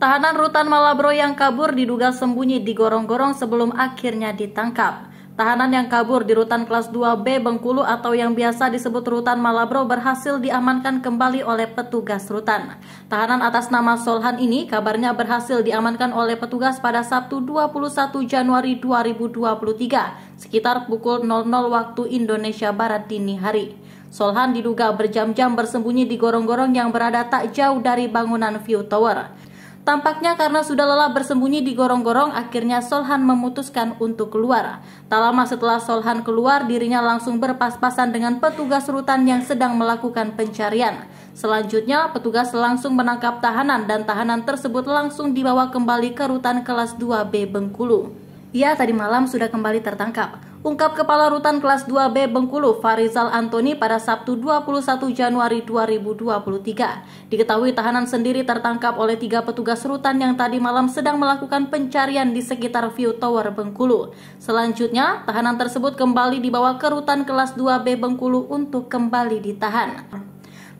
Tahanan rutan Malabro yang kabur diduga sembunyi di gorong-gorong sebelum akhirnya ditangkap. Tahanan yang kabur di rutan kelas 2B Bengkulu atau yang biasa disebut rutan Malabro berhasil diamankan kembali oleh petugas rutan. Tahanan atas nama Solhan ini kabarnya berhasil diamankan oleh petugas pada Sabtu 21 Januari 2023 sekitar pukul 00 waktu Indonesia Barat dini hari. Solhan diduga berjam-jam bersembunyi di gorong-gorong yang berada tak jauh dari bangunan View Tower. Tampaknya karena sudah lelah bersembunyi di gorong-gorong, akhirnya Solhan memutuskan untuk keluar. Tak lama setelah Solhan keluar, dirinya langsung berpas-pasan dengan petugas rutan yang sedang melakukan pencarian. Selanjutnya, petugas langsung menangkap tahanan dan tahanan tersebut langsung dibawa kembali ke rutan kelas 2B Bengkulu. Ia tadi malam sudah kembali tertangkap ungkap Kepala Rutan Kelas 2B Bengkulu Farizal Antoni pada Sabtu 21 Januari 2023. Diketahui tahanan sendiri tertangkap oleh tiga petugas rutan yang tadi malam sedang melakukan pencarian di sekitar View Tower Bengkulu. Selanjutnya, tahanan tersebut kembali dibawa ke Rutan Kelas 2B Bengkulu untuk kembali ditahan.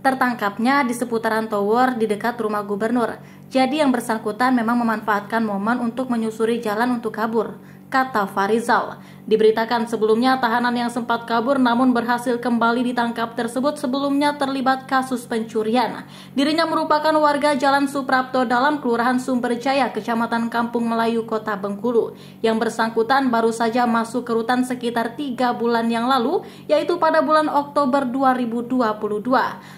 Tertangkapnya di seputaran tower di dekat rumah gubernur. Jadi yang bersangkutan memang memanfaatkan momen untuk menyusuri jalan untuk kabur, kata Farizal. Diberitakan sebelumnya tahanan yang sempat kabur namun berhasil kembali ditangkap tersebut sebelumnya terlibat kasus pencurian. Dirinya merupakan warga Jalan Suprapto dalam Kelurahan Sumberjaya, Kecamatan Kampung Melayu, Kota Bengkulu. Yang bersangkutan baru saja masuk ke rutan sekitar tiga bulan yang lalu, yaitu pada bulan Oktober 2022.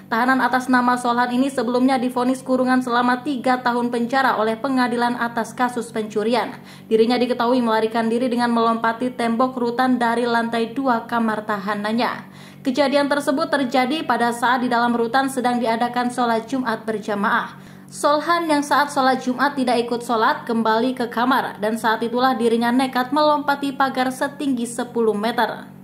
Tahanan atas nama Solhan ini sebelumnya difonis kurungan selama tiga tahun penjara oleh pengadilan atas kasus pencurian. Dirinya diketahui melarikan diri dengan melompati tembok rutan dari lantai dua kamar tahanannya. Kejadian tersebut terjadi pada saat di dalam rutan sedang diadakan sholat Jumat berjamaah. Solhan yang saat sholat Jumat tidak ikut sholat kembali ke kamar dan saat itulah dirinya nekat melompati pagar setinggi 10 meter.